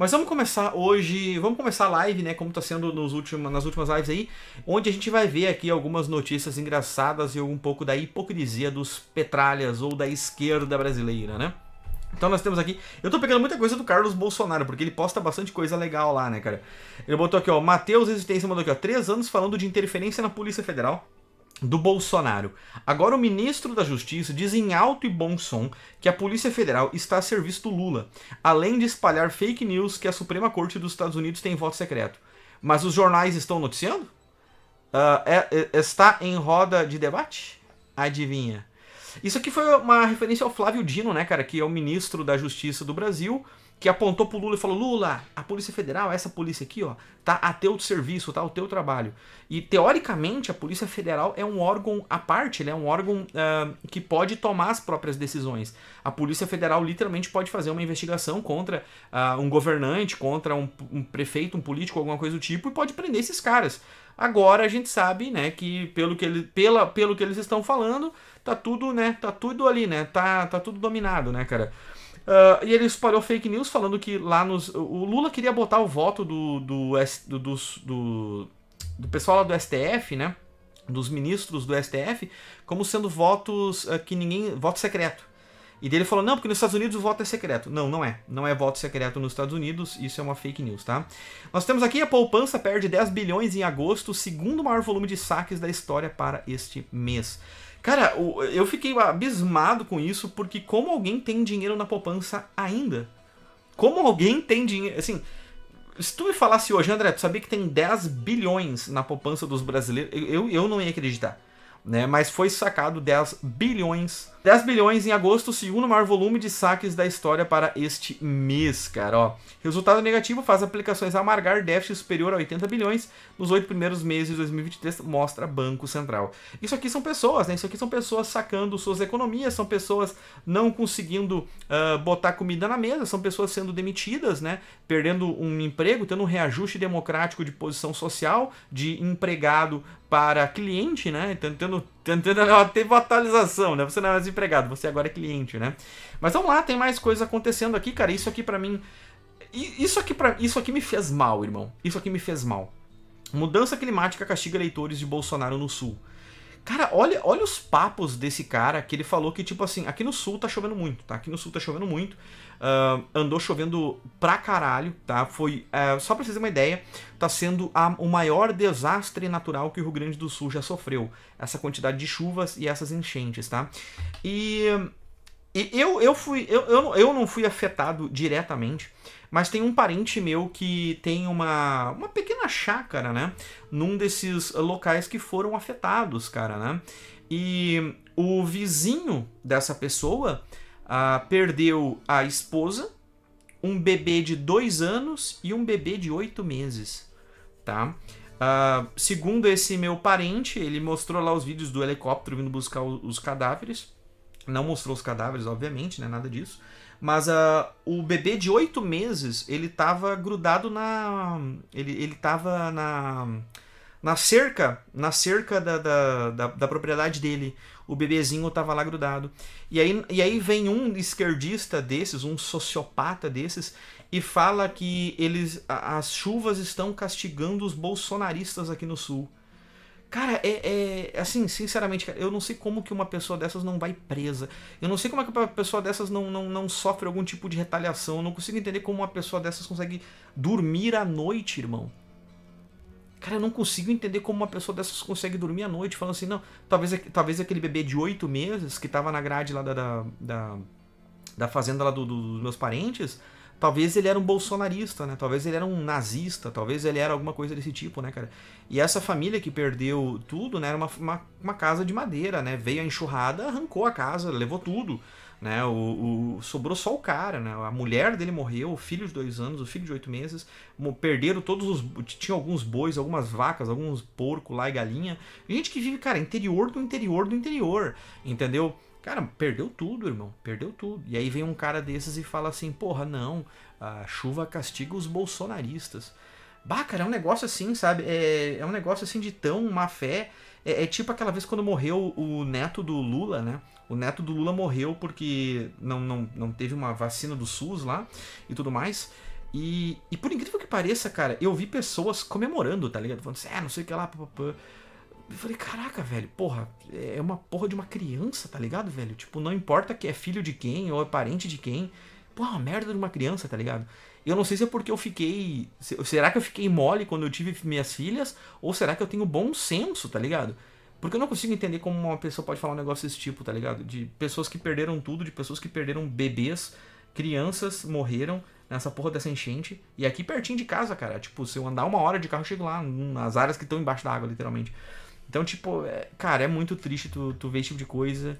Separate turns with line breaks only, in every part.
Mas vamos começar hoje, vamos começar a live, né, como está sendo nos últimos, nas últimas lives aí, onde a gente vai ver aqui algumas notícias engraçadas e um pouco da hipocrisia dos petralhas ou da esquerda brasileira, né? Então nós temos aqui. Eu tô pegando muita coisa do Carlos Bolsonaro, porque ele posta bastante coisa legal lá, né, cara? Ele botou aqui, ó. Matheus Existência mandou aqui, ó. Três anos falando de interferência na Polícia Federal do Bolsonaro. Agora, o ministro da Justiça diz em alto e bom som que a Polícia Federal está a serviço do Lula, além de espalhar fake news que a Suprema Corte dos Estados Unidos tem voto secreto. Mas os jornais estão noticiando? Uh, é, é, está em roda de debate? Adivinha. Isso aqui foi uma referência ao Flávio Dino, né, cara, que é o ministro da Justiça do Brasil que apontou pro Lula e falou: Lula, a Polícia Federal, essa polícia aqui, ó, tá a teu serviço, tá ao teu trabalho. E teoricamente a Polícia Federal é um órgão à parte, né um órgão uh, que pode tomar as próprias decisões. A Polícia Federal literalmente pode fazer uma investigação contra uh, um governante, contra um, um prefeito, um político, alguma coisa do tipo, e pode prender esses caras. Agora a gente sabe, né, que pelo que, ele, pela, pelo que eles estão falando, tá tudo, né, tá tudo ali, né, tá, tá tudo dominado, né, cara. Uh, e ele espalhou fake news falando que lá nos. O Lula queria botar o voto do, do, do, do, do pessoal lá do STF, né? Dos ministros do STF, como sendo votos uh, que ninguém. voto secreto. E dele falou: não, porque nos Estados Unidos o voto é secreto. Não, não é. Não é voto secreto nos Estados Unidos, isso é uma fake news, tá? Nós temos aqui a poupança perde 10 bilhões em agosto, segundo maior volume de saques da história para este mês. Cara, eu fiquei abismado com isso, porque como alguém tem dinheiro na poupança ainda? Como alguém tem dinheiro. Assim, se tu me falasse hoje, André, tu sabia que tem 10 bilhões na poupança dos brasileiros, eu, eu não ia acreditar. Né? Mas foi sacado 10 bilhões 10 bilhões em agosto, o segundo maior volume de saques da história para este mês, cara. Ó, resultado negativo faz aplicações amargar déficit superior a 80 bilhões nos oito primeiros meses de 2023, mostra Banco Central. Isso aqui são pessoas, né? Isso aqui são pessoas sacando suas economias, são pessoas não conseguindo uh, botar comida na mesa, são pessoas sendo demitidas, né? Perdendo um emprego, tendo um reajuste democrático de posição social, de empregado para cliente, né? Tentando tentando teve uma atualização, né? Você não é mais desempregado, você agora é cliente, né? Mas vamos lá, tem mais coisas acontecendo aqui, cara. Isso aqui para mim. Isso aqui, para isso aqui me fez mal, irmão. Isso aqui me fez mal. Mudança climática castiga eleitores de Bolsonaro no Sul. Cara, olha, olha os papos desse cara que ele falou que, tipo assim, aqui no sul tá chovendo muito, tá? Aqui no sul tá chovendo muito. Uh, andou chovendo pra caralho, tá? Foi. Uh, só pra vocês terem uma ideia, tá sendo a, o maior desastre natural que o Rio Grande do Sul já sofreu. Essa quantidade de chuvas e essas enchentes, tá? E. e eu, eu fui. Eu, eu, eu não fui afetado diretamente, mas tem um parente meu que tem uma, uma pequena chácara, né? Num desses locais que foram afetados, cara, né? E o vizinho dessa pessoa ah, perdeu a esposa, um bebê de dois anos e um bebê de oito meses, tá? Ah, segundo esse meu parente, ele mostrou lá os vídeos do helicóptero vindo buscar os cadáveres. Não mostrou os cadáveres, obviamente, né? Nada disso. Mas uh, o bebê de oito meses, ele tava grudado na. Ele, ele tava na. Na cerca, na cerca da, da, da, da propriedade dele, o bebezinho tava lá grudado. E aí, e aí vem um esquerdista desses, um sociopata desses, e fala que eles as chuvas estão castigando os bolsonaristas aqui no sul. Cara, é, é, assim, sinceramente, cara, eu não sei como que uma pessoa dessas não vai presa. Eu não sei como é que uma pessoa dessas não, não, não sofre algum tipo de retaliação. Eu não consigo entender como uma pessoa dessas consegue dormir à noite, irmão. Cara, eu não consigo entender como uma pessoa dessas consegue dormir à noite, falando assim, não, talvez, talvez aquele bebê de oito meses que tava na grade lá da, da, da, da fazenda lá do, do, dos meus parentes, Talvez ele era um bolsonarista, né? Talvez ele era um nazista, talvez ele era alguma coisa desse tipo, né, cara? E essa família que perdeu tudo, né? Era uma, uma, uma casa de madeira, né? Veio a enxurrada, arrancou a casa, levou tudo, né? O, o, sobrou só o cara, né? A mulher dele morreu, o filho de dois anos, o filho de oito meses, perderam todos os... Tinha alguns bois, algumas vacas, alguns porco lá e galinha. Gente que vive, cara, interior do interior do interior, entendeu? Cara, perdeu tudo, irmão, perdeu tudo. E aí vem um cara desses e fala assim: porra, não, a chuva castiga os bolsonaristas. Bah, cara, é um negócio assim, sabe? É, é um negócio assim de tão má fé. É, é, tipo aquela vez quando morreu o neto do Lula, né? O neto do Lula morreu porque não, não, não teve uma vacina do SUS lá e tudo mais. E, e por incrível que pareça, cara, eu vi pessoas comemorando, tá ligado? Falando assim, é, não sei o que lá, papapá. Eu falei, caraca, velho, porra, é uma porra de uma criança, tá ligado, velho? Tipo, não importa que é filho de quem ou é parente de quem. Porra, é uma merda de uma criança, tá ligado? Eu não sei se é porque eu fiquei. Será que eu fiquei mole quando eu tive minhas filhas? Ou será que eu tenho bom senso, tá ligado? Porque eu não consigo entender como uma pessoa pode falar um negócio desse tipo, tá ligado? De pessoas que perderam tudo, de pessoas que perderam bebês, crianças morreram nessa porra dessa enchente. E aqui pertinho de casa, cara. Tipo, se eu andar uma hora de carro, eu chego lá, nas áreas que estão embaixo da água, literalmente. Então, tipo, é, cara, é muito triste tu, tu ver esse tipo de coisa.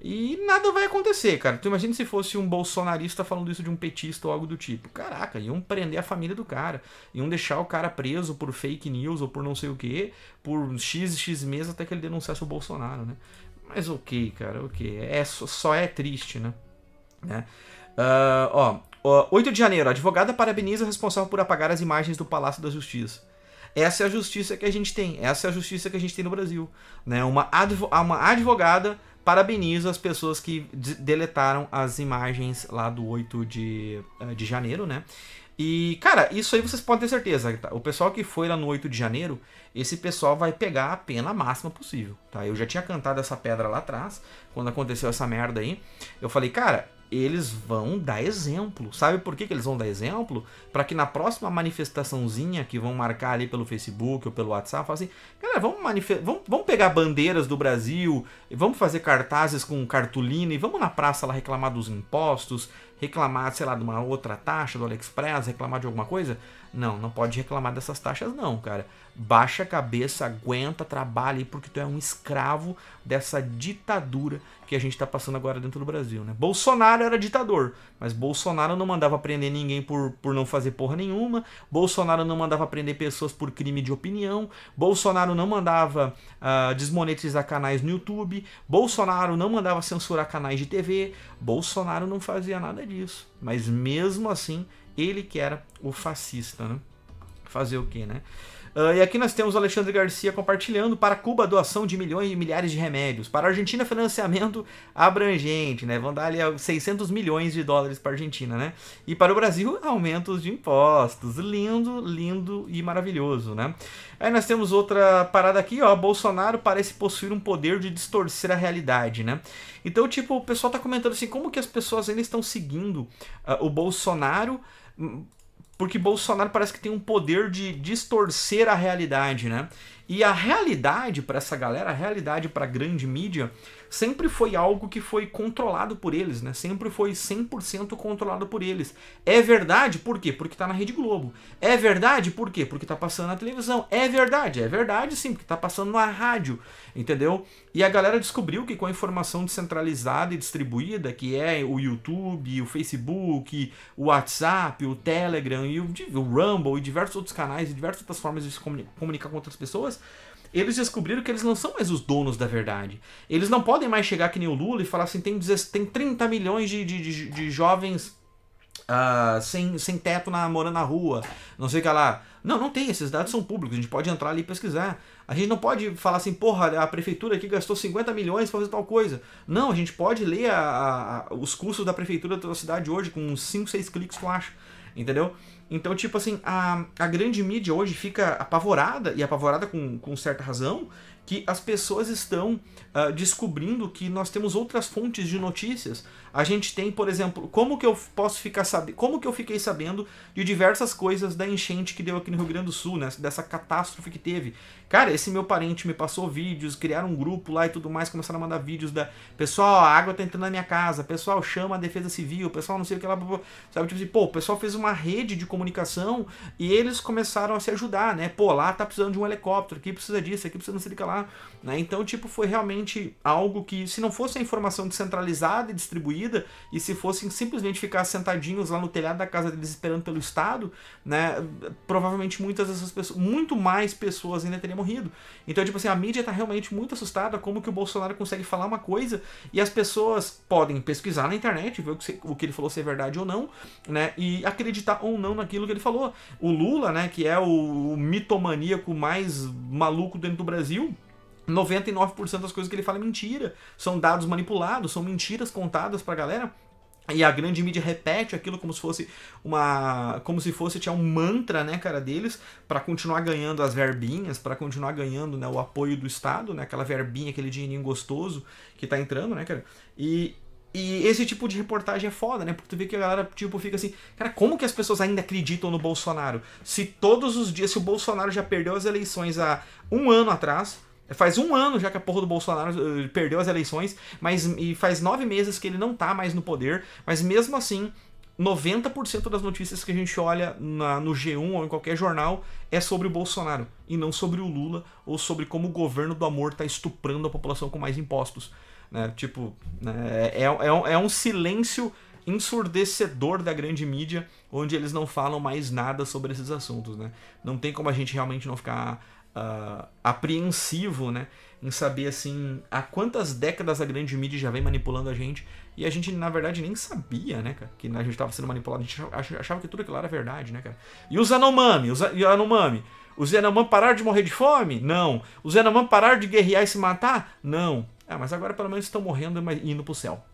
E nada vai acontecer, cara. Tu imagina se fosse um bolsonarista falando isso de um petista ou algo do tipo. Caraca, iam prender a família do cara. Iam deixar o cara preso por fake news ou por não sei o quê por x, x meses até que ele denunciasse o Bolsonaro, né? Mas ok, cara, ok. É, só, só é triste, né? né? Uh, ó, 8 de janeiro. advogada parabeniza o responsável por apagar as imagens do Palácio da Justiça. Essa é a justiça que a gente tem, essa é a justiça que a gente tem no Brasil. Né? Uma, advo uma advogada parabeniza as pessoas que deletaram as imagens lá do 8 de, eh, de janeiro, né? E, cara, isso aí vocês podem ter certeza. Tá? O pessoal que foi lá no 8 de janeiro, esse pessoal vai pegar a pena máxima possível, tá? Eu já tinha cantado essa pedra lá atrás, quando aconteceu essa merda aí. Eu falei, cara, eles vão dar exemplo. Sabe por que, que eles vão dar exemplo? Para que na próxima manifestaçãozinha que vão marcar ali pelo Facebook ou pelo WhatsApp, falem assim: galera, vamos, vamos, vamos pegar bandeiras do Brasil, vamos fazer cartazes com cartolina e vamos na praça lá reclamar dos impostos, reclamar, sei lá, de uma outra taxa do AliExpress, reclamar de alguma coisa. Não, não pode reclamar dessas taxas não, cara. Baixa a cabeça, aguenta, trabalha aí, porque tu é um escravo dessa ditadura que a gente está passando agora dentro do Brasil, né? Bolsonaro era ditador, mas Bolsonaro não mandava prender ninguém por, por não fazer porra nenhuma, Bolsonaro não mandava prender pessoas por crime de opinião, Bolsonaro não mandava uh, desmonetizar canais no YouTube, Bolsonaro não mandava censurar canais de TV, Bolsonaro não fazia nada disso. Mas mesmo assim, ele que era o fascista, né? Fazer o quê, né? Uh, e aqui nós temos o Alexandre Garcia compartilhando para Cuba doação de milhões e milhares de remédios. Para a Argentina, financiamento abrangente, né? Vão dar ali 600 milhões de dólares para a Argentina, né? E para o Brasil, aumentos de impostos. Lindo, lindo e maravilhoso, né? Aí nós temos outra parada aqui, ó. Bolsonaro parece possuir um poder de distorcer a realidade, né? Então, tipo, o pessoal tá comentando assim, como que as pessoas ainda estão seguindo uh, o Bolsonaro porque Bolsonaro parece que tem um poder de distorcer a realidade, né? E a realidade para essa galera, a realidade para a grande mídia, sempre foi algo que foi controlado por eles, né? Sempre foi 100% controlado por eles. É verdade, por quê? Porque tá na Rede Globo. É verdade, por quê? Porque tá passando na televisão. É verdade, é verdade sim, porque tá passando na rádio, entendeu? E a galera descobriu que com a informação descentralizada e distribuída, que é o YouTube, o Facebook, o WhatsApp, o Telegram e o, o Rumble e diversos outros canais e diversas outras formas de se comunicar com outras pessoas, eles descobriram que eles não são mais os donos da verdade. Eles não podem mais chegar que nem o Lula e falar assim: tem, tem 30 milhões de, de, de, de jovens Uh, sem, sem teto na, morando na rua, não sei o que lá. Não, não tem, esses dados são públicos, a gente pode entrar ali e pesquisar. A gente não pode falar assim, porra, a prefeitura aqui gastou 50 milhões para fazer tal coisa. Não, a gente pode ler a, a, a, os custos da prefeitura da tua cidade hoje com 5, 6 cliques, tu acha entendeu? Então, tipo assim, a, a grande mídia hoje fica apavorada, e apavorada com, com certa razão, que as pessoas estão uh, descobrindo que nós temos outras fontes de notícias. A gente tem, por exemplo, como que eu posso ficar sabendo, como que eu fiquei sabendo de diversas coisas da enchente que deu aqui no Rio Grande do Sul, né? dessa catástrofe que teve. Cara, esse meu parente me passou vídeos, criaram um grupo lá e tudo mais, começaram a mandar vídeos da pessoal, a água tá entrando na minha casa, pessoal, chama a defesa civil, pessoal, não sei o que lá, sabe, tipo assim, pô, o pessoal fez uma rede de comunicação e eles começaram a se ajudar, né? Pô, lá tá precisando de um helicóptero, aqui precisa disso, aqui precisa não sei o que lá. Né? Então, tipo, foi realmente algo que, se não fosse a informação descentralizada e distribuída, e se fossem simplesmente ficar sentadinhos lá no telhado da casa deles esperando pelo Estado, né? Provavelmente muitas dessas pessoas, muito mais pessoas ainda teriam morrido. Então, tipo assim, a mídia está realmente muito assustada como que o Bolsonaro consegue falar uma coisa e as pessoas podem pesquisar na internet, ver o que ele falou se é verdade ou não, né? E acreditar ou não naquilo que ele falou. O Lula, né, que é o, o mitomaníaco mais maluco dentro do Brasil 99% das coisas que ele fala é mentira, são dados manipulados, são mentiras contadas pra galera e a grande mídia repete aquilo como se fosse uma como se fosse tinha um mantra né cara deles para continuar ganhando as verbinhas para continuar ganhando né o apoio do estado né aquela verbinha aquele dinheirinho gostoso que tá entrando né cara e e esse tipo de reportagem é foda, né? Porque tu vê que a galera, tipo, fica assim, cara, como que as pessoas ainda acreditam no Bolsonaro? Se todos os dias, se o Bolsonaro já perdeu as eleições há um ano atrás, Faz um ano já que a porra do Bolsonaro eh, perdeu as eleições, mas e faz nove meses que ele não tá mais no poder, mas mesmo assim, 90% das notícias que a gente olha na, no G1 ou em qualquer jornal é sobre o Bolsonaro e não sobre o Lula ou sobre como o governo do amor tá estuprando a população com mais impostos. Né? Tipo, né, é, é, é, é um silêncio ensurdecedor da grande mídia, onde eles não falam mais nada sobre esses assuntos, né? Não tem como a gente realmente não ficar uh, apreensivo, né? Em saber assim há quantas décadas a grande mídia já vem manipulando a gente e a gente na verdade nem sabia, né, cara, que a gente estava sendo manipulado. A gente achava que tudo aquilo era verdade, né, cara? E os Anomami, os Anomami, os Yanomam parar de morrer de fome? Não. Os Yanomam parar de guerrear e se matar? Não. Ah, mas agora pelo menos estão morrendo e indo pro céu.